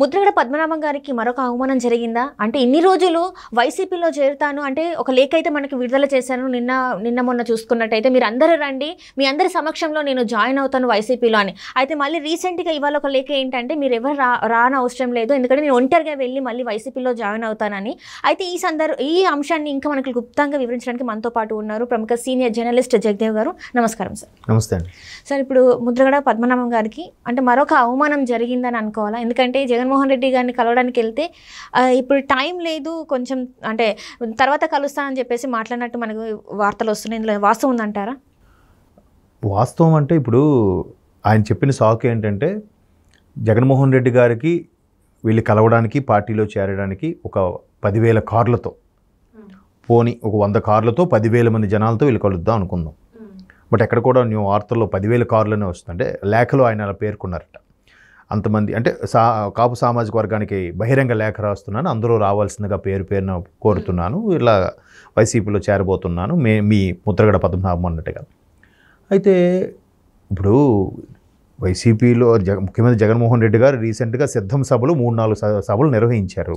ముద్రగడ పద్మనాభం గారికి మరొక అవమానం జరిగిందా అంటే ఇన్ని రోజులు వైసీపీలో చేరుతాను అంటే ఒక లేఖ అయితే మనకి విడుదల చేశాను నిన్న నిన్న మొన్న చూసుకున్నట్టయితే మీరు అందరూ రండి మీ అందరి సమక్షంలో నేను జాయిన్ అవుతాను వైసీపీలో అని అయితే మళ్ళీ రీసెంట్గా ఇవాళ ఒక లేఖ ఏంటంటే మీరు ఎవరు రా రాని అవసరం లేదు ఎందుకంటే నేను ఒంటరిగా వెళ్ళి మళ్ళీ వైసీపీలో జాయిన్ అవుతానని అయితే ఈ సందర్ ఈ అంశాన్ని ఇంకా మనకి గుప్తంగా వివరించడానికి మనతో పాటు ఉన్నారు ప్రముఖ సీనియర్ జర్నలిస్ట్ జగదేవ్ గారు నమస్కారం సార్ నమస్తే సార్ ఇప్పుడు ముద్రగడ పద్మనాభం గారికి అంటే మరొక అవమానం జరిగిందని అనుకోవాలా ఎందుకంటే జగన్ జగన్మోహన్ రెడ్డి గారిని కలవడానికి వెళ్తే ఇప్పుడు టైం లేదు కొంచెం అంటే తర్వాత కలుస్తానని చెప్పేసి మాట్లాడినట్టు మనకు వార్తలు వస్తున్నాయి వాస్తవం ఉందంటారా వాస్తవం అంటే ఇప్పుడు ఆయన చెప్పిన షాక్ ఏంటంటే జగన్మోహన్ రెడ్డి గారికి వీళ్ళు కలవడానికి పార్టీలో చేరడానికి ఒక పదివేల కార్లతో పోని ఒక వంద కార్లతో పదివేల మంది జనాలతో వీళ్ళు కలుద్దాం అనుకుందాం బట్ ఎక్కడ కూడా న్యూ వార్తల్లో పదివేల కార్లనే వస్తుందంటే లేఖలో ఆయన అలా పేర్కొన్నారట అంతమంది అంటే సా కాపు సామాజిక వర్గానికి బహిరంగ లేఖ రాస్తున్నాను అందరూ రావాల్సిందిగా పేరు పేరున కోరుతున్నాను ఇలా వైసీపీలో చేరబోతున్నాను మే మీ ముద్రగడ పద్మనాభం అన్నట్టుగా అయితే ఇప్పుడు వైసీపీలో జగ ముఖ్యమంత్రి జగన్మోహన్ రెడ్డి గారు రీసెంట్గా సిద్ధం సభలు మూడు నాలుగు సభలు నిర్వహించారు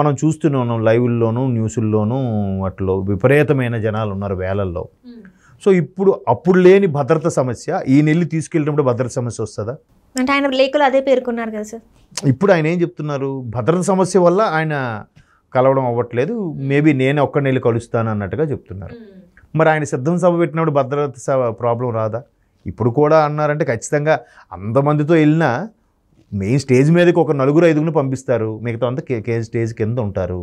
మనం చూస్తున్నాం లైవ్ల్లోనూ న్యూస్ల్లోనూ వాటిలో విపరీతమైన జనాలు ఉన్నారు వేలల్లో సో ఇప్పుడు అప్పుడు లేని భద్రత సమస్య ఈ నెల్లి తీసుకెళ్ళినప్పుడు భద్రత సమస్య వస్తుందా అంటే ఆయన లేఖలు అదే పేర్కొన్నారు కదా సార్ ఇప్పుడు ఆయన ఏం చెప్తున్నారు భద్రత సమస్య వల్ల ఆయన కలవడం అవ్వట్లేదు మేబీ నేను ఒక్కడిని వెళ్ళి కలుస్తాను అన్నట్టుగా చెప్తున్నారు మరి ఆయన సిద్ధం సభ పెట్టినప్పుడు భద్రత సభ ప్రాబ్లం రాదా ఇప్పుడు కూడా అన్నారంటే ఖచ్చితంగా అంతమందితో వెళ్ళినా మెయిన్ స్టేజ్ మీదకి ఒక నలుగురు ఐదుగురిని పంపిస్తారు మిగతా అంతా కే స్టేజ్ కింద ఉంటారు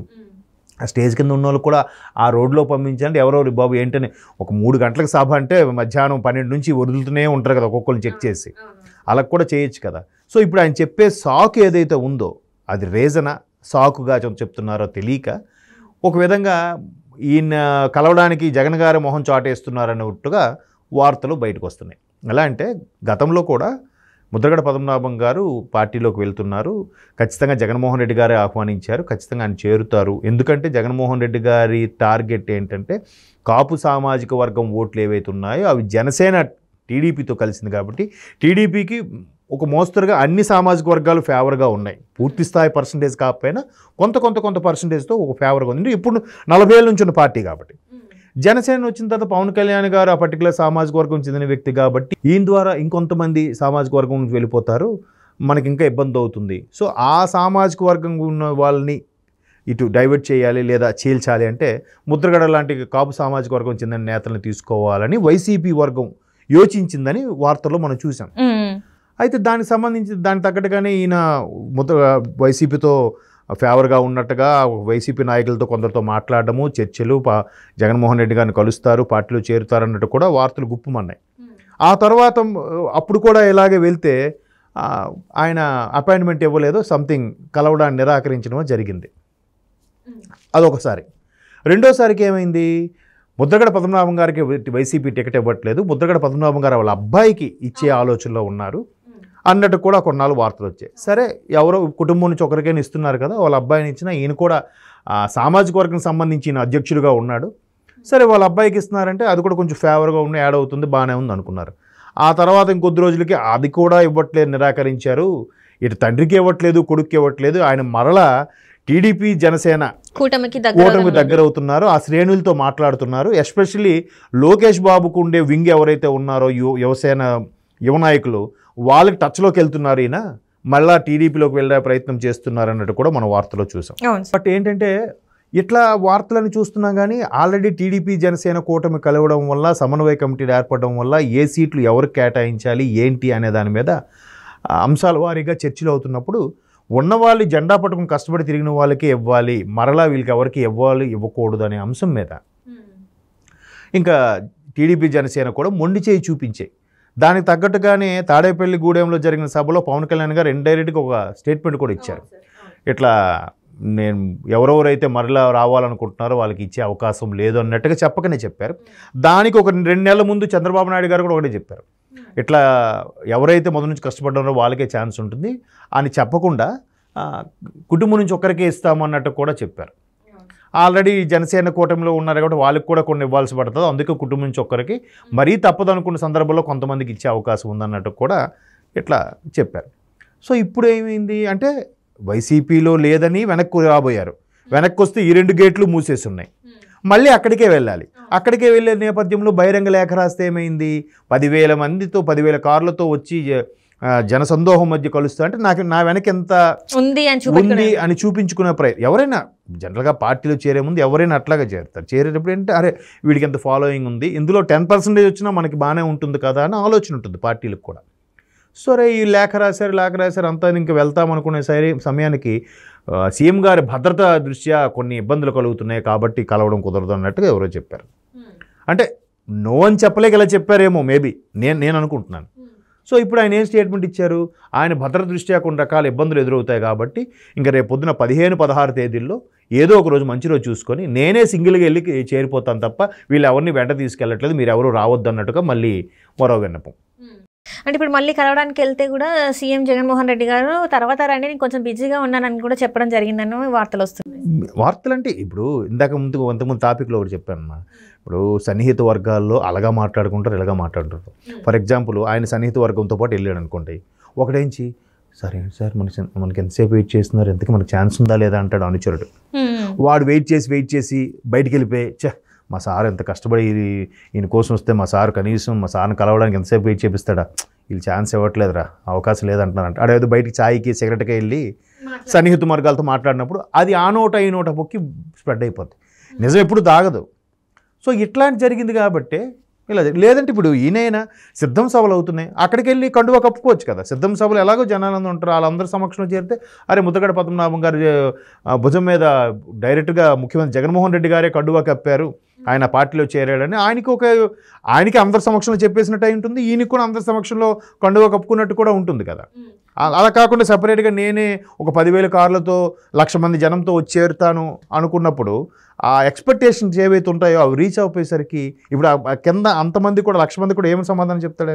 ఆ స్టేజ్ కింద ఉన్న వాళ్ళు కూడా ఆ రోడ్లో పంపించాలంటే ఎవరెవరు బాబు ఏంటని ఒక మూడు గంటలకు సభ అంటే మధ్యాహ్నం పన్నెండు నుంచి వదులుతూనే ఉంటారు కదా ఒక్కొక్కరిని చెక్ చేసి అలా కూడా చేయొచ్చు కదా సో ఇప్పుడు ఆయన చెప్పే సాకు ఏదైతే ఉందో అది రీజన సాకుగా చెప్తున్నారో తెలియక ఒక విధంగా ఈయన కలవడానికి జగన్ గారి మొహం చాటేస్తున్నారన్నట్టుగా వార్తలు బయటకు వస్తున్నాయి ఎలా అంటే గతంలో కూడా ముద్రగడ పద్మనాభం గారు పార్టీలోకి వెళ్తున్నారు ఖచ్చితంగా జగన్మోహన్ రెడ్డి గారే ఆహ్వానించారు ఖచ్చితంగా ఆయన చేరుతారు ఎందుకంటే జగన్మోహన్ రెడ్డి గారి టార్గెట్ ఏంటంటే కాపు సామాజిక వర్గం ఓట్లు ఏవైతే ఉన్నాయో అవి జనసేన టీడీపీతో కలిసింది కాబట్టి టీడీపీకి ఒక మోస్తరుగా అన్ని సామాజిక వర్గాలు ఫేవర్గా ఉన్నాయి పూర్తి స్థాయి పర్సంటేజ్ కాకపోయినా కొంత కొంత కొంత పర్సంటేజ్తో ఒక ఫేవర్గా ఉంది ఇప్పుడు నలభై ఏళ్ళ నుంచి ఉన్న పార్టీ కాబట్టి hmm. జనసేన వచ్చిన తర్వాత పవన్ కళ్యాణ్ గారు ఆ పర్టికులర్ సామాజిక వర్గం చెందిన వ్యక్తి కాబట్టి ఈయన ద్వారా ఇంకొంతమంది సామాజిక వర్గం నుంచి వెళ్ళిపోతారు మనకి ఇంకా ఇబ్బంది అవుతుంది సో ఆ సామాజిక వర్గం ఉన్న వాళ్ళని ఇటు డైవర్ట్ చేయాలి లేదా చీల్చాలి అంటే ముద్రగడ లాంటి కాపు సామాజిక వర్గం చెందిన నేతలను తీసుకోవాలని వైసీపీ వర్గం యోచించిందని వార్తల్లో మనం చూసాం అయితే దానికి సంబంధించి దానికి తగ్గట్టుగానే ఈయన ముత వైసీపీతో ఫేవర్గా ఉన్నట్టుగా వైసీపీ నాయకులతో కొందరితో మాట్లాడము చర్చలు జగన్మోహన్ రెడ్డి గారిని కలుస్తారు పార్టీలో చేరుతారన్నట్టు కూడా వార్తలు గుప్పమన్నాయి ఆ తర్వాత అప్పుడు కూడా ఇలాగే వెళ్తే ఆయన అపాయింట్మెంట్ ఇవ్వలేదు సంథింగ్ కలవడాన్ని నిరాకరించడం జరిగింది అదొకసారి రెండోసారికి ఏమైంది ముద్రగడ పద్మనాభం గారికి వైసీపీ టికెట్ ఇవ్వట్లేదు ముద్రగడ పద్మనాభం గారు వాళ్ళ అబ్బాయికి ఇచ్చే ఆలోచనలో ఉన్నారు అన్నట్టు కూడా కొన్నాళ్ళు వార్తలు వచ్చాయి సరే ఎవరో కుటుంబం నుంచి ఒకరికైనా ఇస్తున్నారు కదా వాళ్ళ అబ్బాయిని ఇచ్చినా ఈయన కూడా సామాజిక వర్గం సంబంధించిన అధ్యక్షుడిగా ఉన్నాడు సరే వాళ్ళ అబ్బాయికి ఇస్తున్నారంటే అది కూడా కొంచెం ఫేవర్గా ఉండి యాడ్ అవుతుంది బాగానే ఉంది అనుకున్నారు ఆ తర్వాత ఇంకొద్ది రోజులకి అది కూడా ఇవ్వట్లేదు నిరాకరించారు ఇటు తండ్రికి ఇవ్వట్లేదు కొడుక్కి ఇవ్వట్లేదు ఆయన మరలా టీడీపీ జనసేన కూటమికి కూటమికి దగ్గర అవుతున్నారు ఆ శ్రేణులతో మాట్లాడుతున్నారు ఎస్పెషలీ లోకేష్ బాబుకు ఉండే వింగ్ ఎవరైతే ఉన్నారో యువ యువసేన యువ నాయకులు వాళ్ళకి టచ్లోకి వెళ్తున్నారు ఈయన మళ్ళా టీడీపీలోకి వెళ్ళే ప్రయత్నం చేస్తున్నారు అన్నట్టు కూడా మనం వార్తలో చూసాం బట్ ఏంటంటే ఇట్లా వార్తలను చూస్తున్నా కానీ ఆల్రెడీ టీడీపీ జనసేన కూటమి కలవడం వల్ల సమన్వయ కమిటీలు ఏర్పడడం వల్ల ఏ సీట్లు ఎవరికి కేటాయించాలి ఏంటి అనే దాని మీద అంశాల వారీగా చర్చలు అవుతున్నప్పుడు ఉన్నవాళ్ళు జెండా పట్టుకుని కష్టపడి తిరిగిన వాళ్ళకి ఇవ్వాలి మరలా వీళ్ళకి ఎవరికి ఇవ్వాలి ఇవ్వకూడదు అనే అంశం మీద ఇంకా టీడీపీ జనసేన కూడా మొండి చేయి చూపించాయి దానికి తగ్గట్టుగానే తాడేపల్లి గూడెంలో జరిగిన సభలో పవన్ కళ్యాణ్ గారు ఇండైరెక్ట్గా ఒక స్టేట్మెంట్ కూడా ఇచ్చారు ఇట్లా నేను ఎవరెవరైతే మరలా రావాలనుకుంటున్నారో వాళ్ళకి ఇచ్చే అవకాశం లేదు అన్నట్టుగా చెప్పకనే చెప్పారు దానికి ఒక రెండు నెలల ముందు చంద్రబాబు నాయుడు గారు కూడా ఒకటే చెప్పారు ఇట్లా ఎవరైతే మొదటి నుంచి కష్టపడ్డారో వాళ్ళకే ఛాన్స్ ఉంటుంది అని చెప్పకుండా కుటుంబం నుంచి ఒకరికే ఇస్తాము అన్నట్టు కూడా చెప్పారు ఆల్రెడీ జనసేన కూటమిలో ఉన్నారు కాబట్టి వాళ్ళకి కూడా కొన్ని ఇవ్వాల్సి పడుతుంది అందుకే కుటుంబం నుంచి ఒక్కరికి మరీ తప్పదు అనుకున్న సందర్భంలో కొంతమందికి ఇచ్చే అవకాశం ఉందన్నట్టు కూడా ఇట్లా చెప్పారు సో ఇప్పుడు ఏమైంది అంటే వైసీపీలో లేదని వెనక్కు రాబోయారు వెనక్కి వస్తే ఈ రెండు గేట్లు మూసేసి ఉన్నాయి hmm. మళ్ళీ అక్కడికే వెళ్ళాలి అక్కడికే వెళ్ళే నేపథ్యంలో బహిరంగ లేఖ రాస్తే ఏమైంది పదివేల మందితో పదివేల కార్లతో వచ్చి జనసందోహం మధ్య కలుస్తా అంటే నాకు నా వెనక ఎంత ఉంది అని అని చూపించుకునే ప్రయత్నం ఎవరైనా జనరల్గా పార్టీలో చేరే ముందు ఎవరైనా అట్లాగే చేరుతారు చేరేటప్పుడు ఏంటంటే అరే వీడికి ఎంత ఫాలోయింగ్ ఉంది ఇందులో టెన్ పర్సెంటేజ్ వచ్చినా మనకి బాగానే ఉంటుంది కదా అని ఆలోచన ఉంటుంది పార్టీలకు కూడా సరే ఈ లేఖ రాశారు లేఖ రాశారు అంతా ఇంకా వెళ్తామనుకునే సరే సమయానికి సీఎం గారి భద్రత దృష్ట్యా కొన్ని ఇబ్బందులు కలుగుతున్నాయి కాబట్టి కలవడం కుదరదు అన్నట్టుగా ఎవరో చెప్పారు hmm. అంటే నో అని చెప్పలేక ఇలా చెప్పారేమో మేబీ నేను నేను అనుకుంటున్నాను hmm. సో ఇప్పుడు ఆయన ఏం స్టేట్మెంట్ ఇచ్చారు ఆయన భద్రత దృష్ట్యా కొన్ని రకాల ఇబ్బందులు ఎదురవుతాయి కాబట్టి ఇంకా రేపు పొద్దున పదిహేను పదహారు తేదీల్లో ఏదో ఒక రోజు మంచి రోజు చూసుకొని నేనే సింగిల్గా వెళ్ళి చేరిపోతాను తప్ప వీళ్ళు ఎవరిని వెంట తీసుకెళ్ళట్లేదు మీరు ఎవరు రావద్దు అన్నట్టుగా మళ్ళీ మరో విన్నపం అంటే ఇప్పుడు మళ్ళీ కలవడానికి వెళ్తే కూడా సీఎం జగన్మోహన్ రెడ్డి గారు తర్వాత రండి నేను కొంచెం బిజీగా ఉన్నానని కూడా చెప్పడం జరిగిందని వార్తలు వస్తున్నాయి వార్తలు అంటే ఇప్పుడు ఇందాక ముందు కొంతమంది టాపిక్లో ఒకటి చెప్పాను అమ్మా ఇప్పుడు సన్నిహిత వర్గాల్లో అలాగా మాట్లాడుకుంటారు ఇలాగా మాట్లాడుకుంటారు hmm. ఫర్ ఎగ్జాంపుల్ ఆయన సన్నిహిత వర్గంతో పాటు వెళ్ళాడు అనుకోండి ఒకటేంచి సరే సార్ మనకి మనకి ఎంతసేపు వెయిట్ చేస్తున్నారు ఎంతకీ మనకు ఛాన్స్ ఉందా లేదా అంటాడు అనుచరుడు hmm. వాడు వెయిట్ చేసి వెయిట్ చేసి బయటికి వెళ్ళిపోయి మా సార్ ఎంత కష్టపడి ఈయన కోసం వస్తే మా సార్ కనీసం మా సార్ని కలవడానికి ఎంతసేపు వెయిట్ చేపిస్తాడా వీళ్ళు ఛాన్స్ ఇవ్వట్లేదురా అవకాశం లేదంటున్నారంట అడేదో బయటికి ఛాయ్కి సిగరెట్కి వెళ్ళి సన్నిహిత మార్గాలతో మాట్లాడినప్పుడు అది ఆ నోట ఈ నోట పొక్కి స్ప్రెడ్ అయిపోద్ది నిజం ఎప్పుడు తాగదు సో ఇట్లాంటి జరిగింది కాబట్టి ఇలా లేదంటే ఇప్పుడు ఈయనైనా సిద్ధం సభలు అవుతున్నాయి అక్కడికి వెళ్ళి కండువ కప్పుకోవచ్చు కదా సిద్ధం సభలు ఎలాగో జనాలందరూ ఉంటారు వాళ్ళందరి సమక్షంలో చేరితే అరే ముద్దగడ పద్మనాభం గారి భుజం మీద డైరెక్ట్గా ముఖ్యమంత్రి జగన్మోహన్ రెడ్డి గారే కండువా కప్పారు ఆయన పార్టీలో చేరాడని ఆయనకి ఒక ఆయనకి అందరి సమక్షంలో చెప్పేసినట్టు అయి ఉంటుంది ఈయనకి కూడా అందరి సమక్షంలో కండుగ కప్పుకున్నట్టు కూడా ఉంటుంది కదా అలా కాకుండా సపరేట్గా నేనే ఒక పదివేల కార్లతో లక్ష మంది జనంతో వచ్చి చేరుతాను అనుకున్నప్పుడు ఆ ఎక్స్పెక్టేషన్స్ ఏవైతే ఉంటాయో అవి రీచ్ అయిపోయేసరికి ఇప్పుడు కింద అంతమంది కూడా లక్ష మంది కూడా ఏమి సమాధానం చెప్తాడు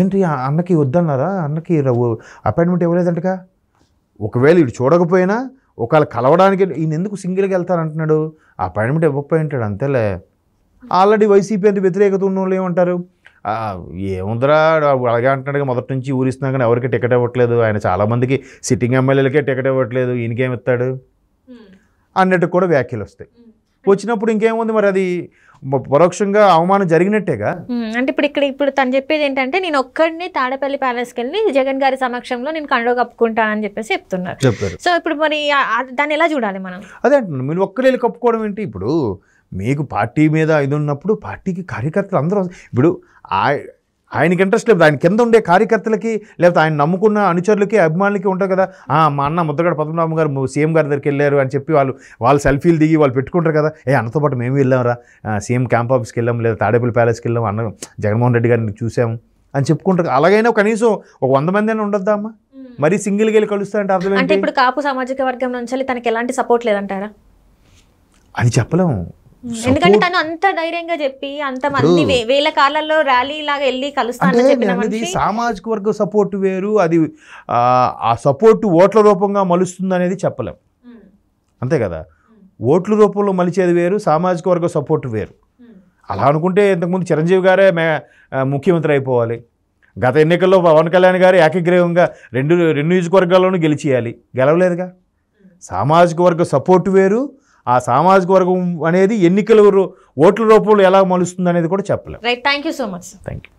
ఏంటి అన్నకి వద్దన్నారా అన్నకి అపాయింట్మెంట్ ఇవ్వలేదంటగా ఒకవేళ ఇటు చూడకపోయినా ఒకవేళ కలవడానికి ఈయన ఎందుకు సింగిల్గా వెళ్తారంటున్నాడు అపాయింట్మెంట్ ఇవ్వకపోయి ఉంటాడు అంతేలే ఆల్రెడీ వైసీపీ అంటే వ్యతిరేకత ఉన్న వాళ్ళు ఏమంటారు ఏముందిరా అలాగే అంటున్నాడు మొదటి నుంచి ఊరిస్తున్నా కానీ ఎవరికి టికెట్ ఇవ్వట్లేదు ఆయన చాలామందికి సిట్టింగ్ ఎమ్మెల్యేలకే టికెట్ ఇవ్వట్లేదు ఈయనకేమిస్తాడు అన్నట్టు కూడా వ్యాఖ్యలు వస్తాయి వచ్చినప్పుడు ఇంకేముంది మరి అది పరోక్షంగా అవమానం జరిగినట్టేగా అంటే ఇప్పుడు ఇక్కడ ఇప్పుడు తను చెప్పేది ఏంటంటే నేను ఒక్కడిని తాడపల్లి ప్యాలెస్కి వెళ్ళి జగన్ గారి సమక్షంలో నేను కండో కప్పుకుంటానని చెప్పేసి చెప్తున్నారు చెప్పారు సో ఇప్పుడు మరి దాన్ని ఎలా చూడాలి మనం అదే అంటున్నాను మీరు ఒక్కరు వెళ్ళి కప్పుకోవడం ఏంటి ఇప్పుడు మీకు పార్టీ మీద ఇది ఉన్నప్పుడు పార్టీకి కార్యకర్తలు అందరూ ఇప్పుడు ఆయనకి ఇంట్రెస్ట్ లేదు ఆయన కింద ఉండే కార్యకర్తలకి లేకపోతే ఆయన నమ్ముకున్న అనుచరులకి అభిమానులకి ఉంటారు కదా మా అన్న ముద్దగడ పద్మనాభం గారు సీఎం గారి దగ్గరికి వెళ్ళారు అని చెప్పి వాళ్ళు వాళ్ళు సెల్ఫీలు దిగి వాళ్ళు పెట్టుకుంటారు కదా ఏ అన్నతో పాటు మేము వెళ్ళాంరా సీఎం క్యాంప్ ఆఫీస్కి వెళ్ళాం లేదా తాడేపల్లి ప్యాలెస్కి వెళ్ళాం అన్న జగన్మోహన్ రెడ్డి గారిని చూసాము అని చెప్పుకుంటారు అలాగైనా కనీసం ఒక వంద మంది అయినా ఉండొద్దా అమ్మా మరీ సింగిల్గా వెళ్ళి కలుస్తారంటే అర్థం అంటే ఇప్పుడు కాపు సామాజిక వర్గం నుంచి తనకి ఎలాంటి సపోర్ట్ లేదంటారా అది చెప్పలేము ఎందుకంటే తను అంత ధైర్యంగా చెప్పి అంత మంది వేల కాలాల్లో ర్యాలీ లాగా వెళ్ళి కలుస్తానని సామాజిక వర్గ సపోర్ట్ వేరు అది ఆ సపోర్ట్ ఓట్ల రూపంగా మలుస్తుంది అనేది చెప్పలేం అంతే కదా ఓట్ల రూపంలో మలిచేది వేరు సామాజిక వర్గ సపోర్ట్ వేరు అలా అనుకుంటే ఇంతకుముందు చిరంజీవి గారే మే ముఖ్యమంత్రి అయిపోవాలి గత ఎన్నికల్లో పవన్ కళ్యాణ్ గారు ఏకగ్రీవంగా రెండు రెండు నియోజకవర్గాల్లోనూ గెలిచేయాలి గెలవలేదుగా సామాజిక వర్గ సపోర్ట్ వేరు ఆ సామాజిక వర్గం అనేది ఎన్నికల ఓట్ల రూపంలో ఎలా మలుస్తుంది అనేది కూడా చెప్పలేదు right thank you so much thank you